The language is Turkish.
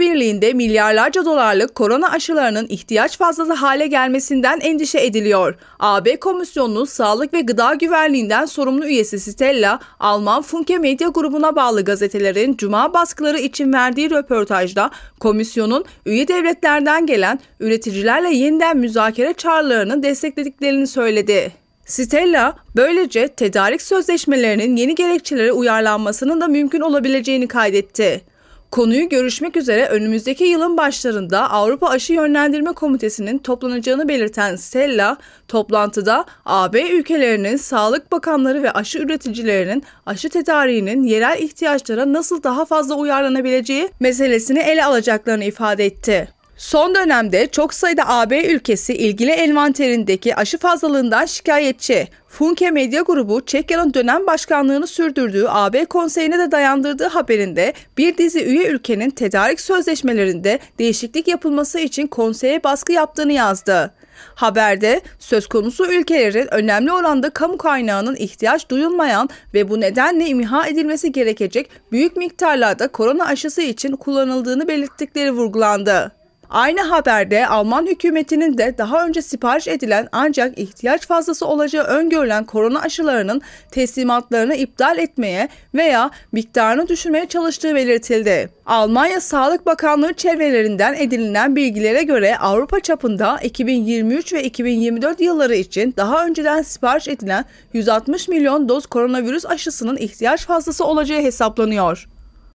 Avrupa Birliği'nde milyarlarca dolarlık korona aşılarının ihtiyaç fazlası hale gelmesinden endişe ediliyor. AB Komisyonu'nun Sağlık ve Gıda Güvenliği'nden sorumlu üyesi Stella, Alman Funke Medya grubuna bağlı gazetelerin cuma baskıları için verdiği röportajda komisyonun üye devletlerden gelen üreticilerle yeniden müzakere çağrılarını desteklediklerini söyledi. Stella böylece tedarik sözleşmelerinin yeni gerekçelere uyarlanmasının da mümkün olabileceğini kaydetti. Konuyu görüşmek üzere önümüzdeki yılın başlarında Avrupa Aşı Yönlendirme Komitesi'nin toplanacağını belirten Stella, toplantıda AB ülkelerinin sağlık bakanları ve aşı üreticilerinin aşı tedariğinin yerel ihtiyaçlara nasıl daha fazla uyarlanabileceği meselesini ele alacaklarını ifade etti. Son dönemde çok sayıda AB ülkesi ilgili envanterindeki aşı fazlalığından şikayetçi. Funke Medya Grubu Çekya'nın dönem başkanlığını sürdürdüğü AB konseyine de dayandırdığı haberinde bir dizi üye ülkenin tedarik sözleşmelerinde değişiklik yapılması için konseye baskı yaptığını yazdı. Haberde söz konusu ülkelerin önemli oranda kamu kaynağının ihtiyaç duyulmayan ve bu nedenle imha edilmesi gerekecek büyük miktarlarda korona aşısı için kullanıldığını belirttikleri vurgulandı. Aynı haberde Alman hükümetinin de daha önce sipariş edilen ancak ihtiyaç fazlası olacağı öngörülen korona aşılarının teslimatlarını iptal etmeye veya miktarını düşürmeye çalıştığı belirtildi. Almanya Sağlık Bakanlığı çevrelerinden edinilen bilgilere göre Avrupa çapında 2023 ve 2024 yılları için daha önceden sipariş edilen 160 milyon doz koronavirüs aşısının ihtiyaç fazlası olacağı hesaplanıyor.